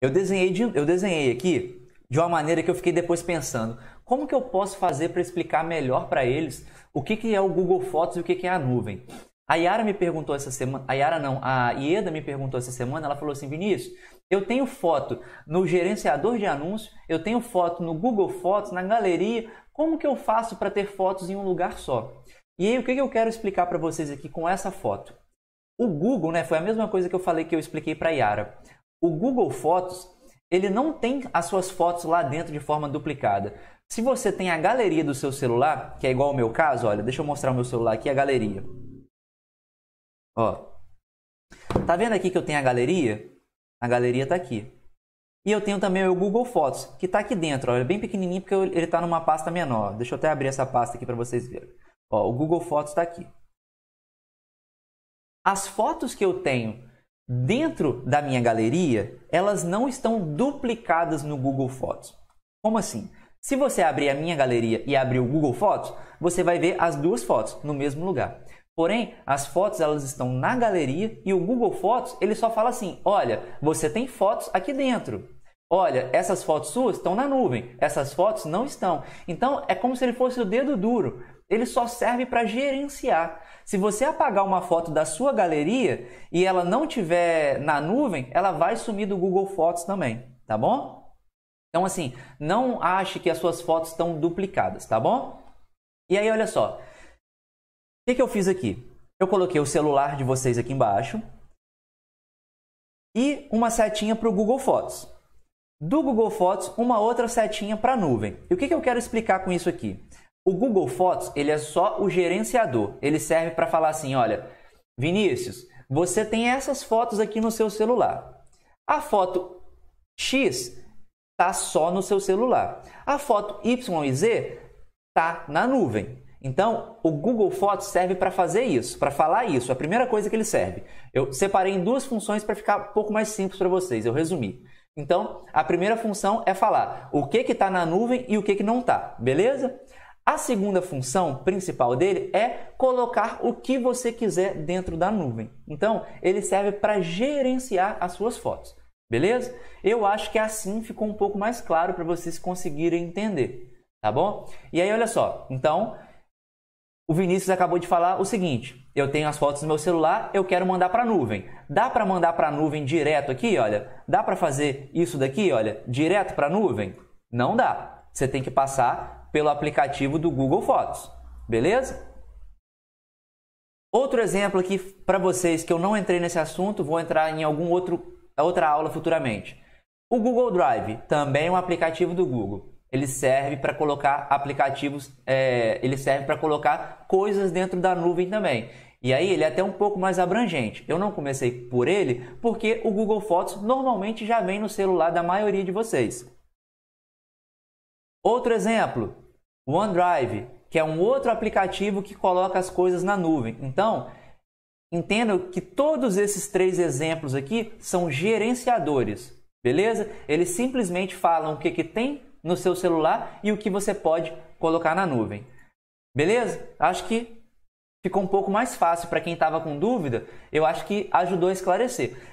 Eu desenhei, de, eu desenhei aqui de uma maneira que eu fiquei depois pensando, como que eu posso fazer para explicar melhor para eles o que, que é o Google Fotos e o que, que é a nuvem? A Yara me perguntou essa semana, a Yara não, a Ieda me perguntou essa semana, ela falou assim, Vinícius, eu tenho foto no gerenciador de anúncios, eu tenho foto no Google Fotos, na galeria, como que eu faço para ter fotos em um lugar só? E aí o que, que eu quero explicar para vocês aqui com essa foto? O Google, né, foi a mesma coisa que eu falei que eu expliquei para a Yara o Google Fotos, ele não tem as suas fotos lá dentro de forma duplicada. Se você tem a galeria do seu celular, que é igual ao meu caso, olha, deixa eu mostrar o meu celular aqui, a galeria. Ó. Tá vendo aqui que eu tenho a galeria? A galeria tá aqui. E eu tenho também o Google Fotos, que está aqui dentro, olha, bem pequenininho porque ele está numa pasta menor. Deixa eu até abrir essa pasta aqui para vocês verem. Ó, o Google Fotos está aqui. As fotos que eu tenho dentro da minha galeria, elas não estão duplicadas no Google Fotos. Como assim? Se você abrir a minha galeria e abrir o Google Fotos, você vai ver as duas fotos no mesmo lugar. Porém, as fotos elas estão na galeria e o Google Fotos ele só fala assim: olha, você tem fotos aqui dentro. Olha, essas fotos suas estão na nuvem, essas fotos não estão. Então é como se ele fosse o dedo duro ele só serve para gerenciar. Se você apagar uma foto da sua galeria e ela não tiver na nuvem, ela vai sumir do Google Fotos também, tá bom? Então assim, não ache que as suas fotos estão duplicadas, tá bom? E aí olha só, o que, que eu fiz aqui? Eu coloquei o celular de vocês aqui embaixo e uma setinha para o Google Fotos. Do Google Fotos, uma outra setinha para a nuvem. E o que, que eu quero explicar com isso aqui? O Google Fotos, ele é só o gerenciador. Ele serve para falar assim, olha, Vinícius, você tem essas fotos aqui no seu celular. A foto X tá só no seu celular. A foto Y e Z tá na nuvem. Então, o Google Fotos serve para fazer isso, para falar isso. a primeira coisa que ele serve. Eu separei em duas funções para ficar um pouco mais simples para vocês. Eu resumi. Então, a primeira função é falar o que que está na nuvem e o que que não está, beleza? A segunda função principal dele é colocar o que você quiser dentro da nuvem. Então, ele serve para gerenciar as suas fotos. Beleza? Eu acho que assim ficou um pouco mais claro para vocês conseguirem entender, tá bom? E aí, olha só. Então, o Vinícius acabou de falar o seguinte: eu tenho as fotos no meu celular, eu quero mandar para a nuvem. Dá para mandar para a nuvem direto aqui, olha? Dá para fazer isso daqui, olha, direto para a nuvem? Não dá. Você tem que passar pelo aplicativo do Google Fotos, beleza? Outro exemplo aqui para vocês que eu não entrei nesse assunto, vou entrar em algum outro outra aula futuramente. O Google Drive também é um aplicativo do Google. Ele serve para colocar aplicativos, é, ele serve para colocar coisas dentro da nuvem também. E aí ele é até um pouco mais abrangente. Eu não comecei por ele porque o Google Fotos normalmente já vem no celular da maioria de vocês. Outro exemplo, OneDrive, que é um outro aplicativo que coloca as coisas na nuvem. Então, entenda que todos esses três exemplos aqui são gerenciadores, beleza? Eles simplesmente falam o que, que tem no seu celular e o que você pode colocar na nuvem. Beleza? Acho que ficou um pouco mais fácil para quem estava com dúvida. Eu acho que ajudou a esclarecer.